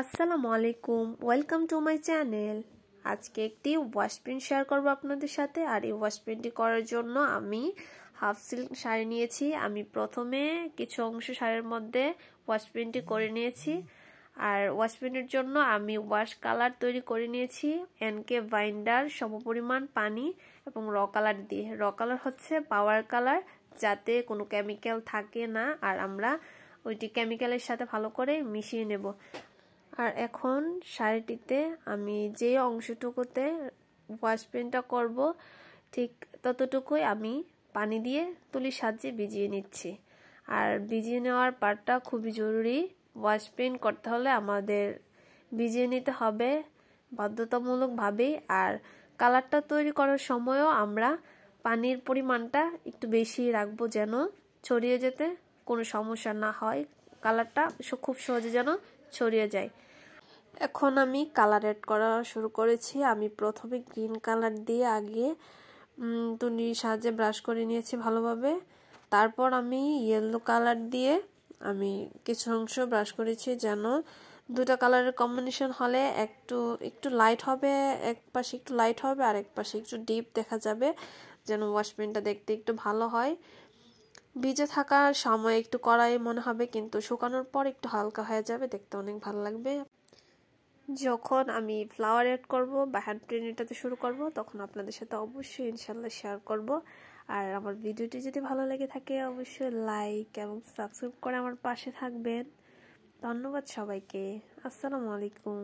আসসালামু আলাইকুম welcome to my channel আজকে একটি ওয়াশ প্রিন্ট শেয়ার করবো আপনাদের সাথে আর এই ওয়াশ প্রিন্টটি করার জন্য আমি হাফ সিল্ক শাড়ি নিয়েছি আমি প্রথমে কিছু অংশ শাড়ির মধ্যে ওয়াশ প্রিন্টটি করে নিয়েছি আর ওয়াশ প্রিন্টের জন্য আমি ওয়াশ কালার তৈরি করে নিয়েছি এনকে বাইন্ডার সমপরিমাণ পানি এবং র কালার দিয়ে র কালার হচ্ছে পাওয়ার কালার যাতে কোনো কেমিক্যাল থাকে না আর আমরা ওইটি কেমিক্যালের সাথে ভালো করে মিশিয়ে নেব আর এখন শাড়িটিতে আমি যে অংশটুকুতে ওয়াশ পেনটা করব ঠিক ততটুকুই আমি পানি দিয়ে তুলি সাজিয়ে ভিজিয়ে নিচ্ছি আর ভিজিয়ে নেওয়ার পার্টটা খুবই জরুরি ওয়াশ পেন্ট করতে হলে আমাদের ভিজিয়ে নিতে হবে বাধ্যতামূলকভাবেই আর কালারটা তৈরি করার সময়ও আমরা পানির পরিমাণটা একটু বেশি রাখবো যেন ছড়িয়ে যেতে কোনো সমস্যা না হয় কালারটা খুব সহজে যেন ছড়িয়ে যায় এখন আমি কালার অ্যাড করা শুরু করেছি আমি প্রথমে গ্রিন কালার দিয়ে আগে তুনির সাহায্যে ব্রাশ করে নিয়েছি ভালোভাবে তারপর আমি ইয়েলো কালার দিয়ে আমি কিছু অংশ ব্রাশ করেছি যেন দুটা কালারের কম্বিনেশন হলে একটু একটু লাইট হবে এক পাশে একটু লাইট হবে আর এক পাশে একটু ডিপ দেখা যাবে যেন ওয়াশ পেনটা দেখতে একটু ভালো হয় ভিজে থাকার সময় একটু কড়াই মনে হবে কিন্তু শুকানোর পর একটু হালকা হয়ে যাবে দেখতে অনেক ভালো লাগবে যখন আমি ফ্লাওয়ার এড করব বা হ্যান্ড প্রিন্টটাতে শুরু করব তখন আপনাদের সাথে অবশ্যই ইনশাল্লাহ শেয়ার করব আর আমার ভিডিওটি যদি ভালো লেগে থাকে অবশ্যই লাইক এবং সাবস্ক্রাইব করে আমার পাশে থাকবেন ধন্যবাদ সবাইকে আসসালামু আলাইকুম